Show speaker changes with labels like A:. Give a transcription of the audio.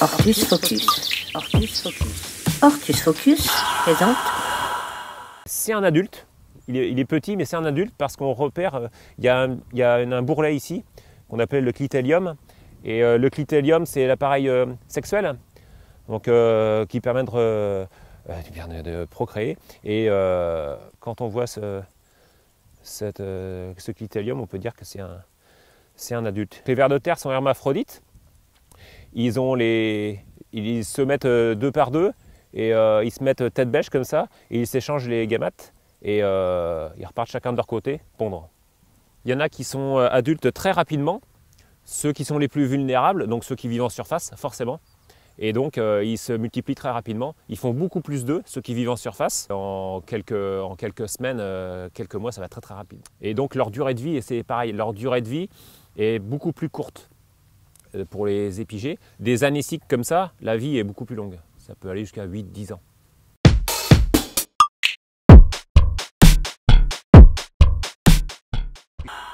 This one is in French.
A: Orcus Focus.
B: Orcus Focus. Orcus Focus présente. C'est un adulte. Il est, petit, mais c'est un adulte parce qu'on repère. Euh, il y a, un, bourrelet ici qu'on appelle le clithélium. Et euh, le clithélium, c'est l'appareil euh, sexuel donc, qui permet de, procréer. Et quand on voit ce, cette, on peut dire que c'est un, un adulte. Les vers de terre sont hermaphrodites ils, se mettent euh, deux par deux et euh, ils se mettent euh, tête bêche comme ça et ils s'échangent les gamates et ils repartent chacun de leur côté pondre. Il y en a qui sont adultes très rapidement, ceux qui sont les plus vulnérables, donc ceux qui vivent en surface forcément. Et donc ils se multiplient très rapidement. Ils font beaucoup plus d'eux, ceux qui vivent en surface. En quelques, semaines, quelques mois, ça va très très rapide. Et donc leur durée de vie, et c'est pareil, leur durée de vie est beaucoup plus courte. Euh, pour les épigées. Des annéciques comme ça, la vie est beaucoup plus longue. Ça peut aller jusqu'à 8-10 ans.